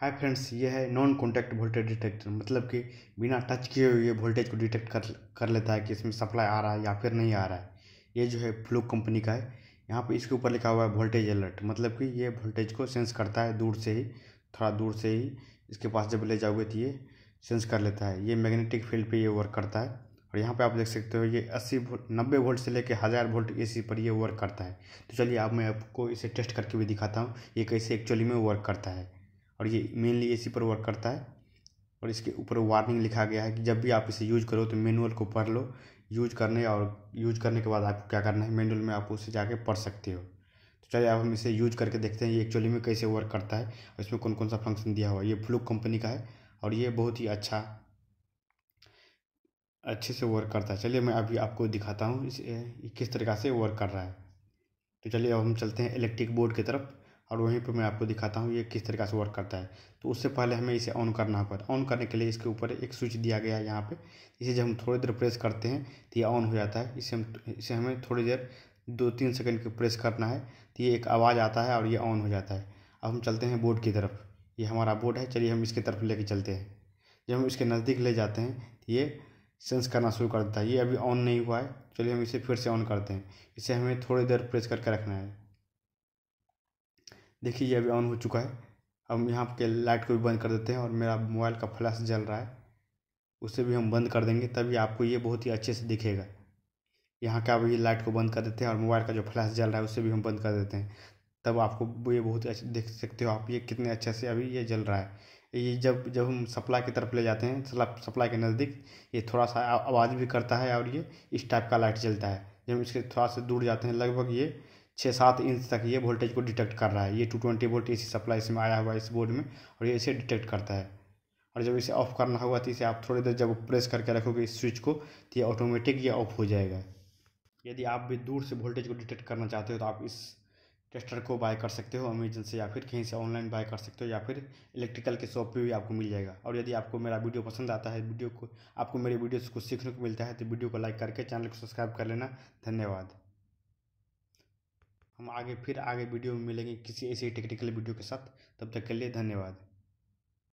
hi friends ये है non contact voltage detector मतलब कि बिना टच किए हुए वोल्टेज को डिटेक्ट कर कर लेता है कि इसमें सप्लाई आ रहा है या फिर नहीं आ रहा है ये जो है फ्लूक कंपनी का है यहाँ पे इसके ऊपर लिखा हुआ है वोल्टेज अलर्ट मतलब कि ये वोल्टेज को सेंस करता है दूर से ही थोड़ा दूर से ही इसके पास जब ले जाओगे तो ये सेंस कर लेता है ये मैग्नेटिक फील्ड पर ये वर्क करता है और यहाँ पर आप देख सकते हो ये अस्सी नब्बे वोल्ट से लेकर हज़ार वोल्ट ए पर ये वर्क करता है तो चलिए अब आप मैं आपको इसे टेस्ट करके भी दिखाता हूँ ये कैसे एक्चुअली में वर्क करता है और ये मेनली इसी पर वर्क करता है और इसके ऊपर वार्निंग लिखा गया है कि जब भी आप इसे यूज करो तो मैनुअल को पढ़ लो यूज करने और यूज करने के बाद आपको क्या करना है मैनुअल में आप उसे जाके पढ़ सकते हो तो चलिए अब हम इसे यूज करके देखते हैं ये एक्चुअली में कैसे वर्क करता है और इसमें कौन कौन सा फंक्शन दिया हुआ है ये फ्लूक कंपनी का है और ये बहुत ही अच्छा अच्छे से वर्क करता है चलिए मैं अभी आपको दिखाता हूँ इस किस तरीका से वर्क कर रहा है तो चलिए अब हम चलते हैं इलेक्ट्रिक बोर्ड की तरफ और वहीं पर मैं आपको दिखाता हूँ ये किस तरीके से वर्क करता है तो उससे पहले हमें इसे ऑन करना होगा ऑन करने के लिए इसके ऊपर एक स्विच दिया गया है यहाँ पर इसे जब हम थोड़ी देर प्रेस करते हैं तो ये ऑन हो जाता है इसे हम इसे हमें थोड़ी देर दो तीन सेकंड के प्रेस करना है तो ये एक आवाज़ आता है और ये ऑन हो जाता है अब हम चलते हैं बोर्ड की तरफ ये हमारा बोर्ड है चलिए हम इसके तरफ लेके चलते हैं जब हम इसके नज़दीक ले जाते हैं तो ये सेंस करना शुरू कर देता है ये अभी ऑन नहीं हुआ है चलिए हम इसे फिर से ऑन करते हैं इसे हमें थोड़ी देर प्रेस करके रखना है देखिए ये अभी ऑन हो चुका है हम यहाँ के लाइट को भी बंद कर देते हैं और मेरा मोबाइल का फ्लैश जल रहा है उसे भी हम बंद कर देंगे तभी आपको ये बहुत ही अच्छे से दिखेगा यहाँ का भी लाइट को बंद कर देते हैं और मोबाइल का जो फ्लैश जल रहा है उसे भी हम बंद कर देते हैं तब आपको ये बहुत ही अच्छे देख सकते हो आप ये कितने अच्छे से अभी ये जल रहा है ये जब जब हम सप्लाई की तरफ ले जाते हैं सप्लाई के नज़दीक ये थोड़ा सा आवाज़ भी करता है और ये इस टाइप का लाइट जलता है जब हम इसके थोड़ा सा दूर जाते हैं लगभग ये छः सात इंच तक ये वोल्टेज को डिटेक्ट कर रहा है ये two twenty volt AC supply इसमें आया हुआ है इस बोर्ड में और ये इसे डिटेक्ट करता है और जब इसे ऑफ करना होगा तो इसे आप थोड़ी देर जब प्रेस करके रखोगे इस स्विच को तो ये ऑटोमेटिक ये ऑफ हो जाएगा यदि आप भी दूर से वोल्टेज को डिटेक्ट करना चाहते हो तो आप इस टेस्टर को बाय कर सकते हो अमेजन से या फिर कहीं से ऑनलाइन बाय कर सकते हो या फिर इलेक्ट्रिकल के शॉप पे भी आपको मिल जाएगा और यदि आपको मेरा वीडियो पसंद आता है वीडियो को आपको मेरे वीडियोस को सीखने को मिलता है तो वीडियो को लाइक करके चैनल को सब्सक्राइब कर लेना धन्यवाद हम आगे फिर आगे वीडियो में मिलेंगे किसी ऐसी टेक्निकल वीडियो के साथ तब तक के लिए धन्यवाद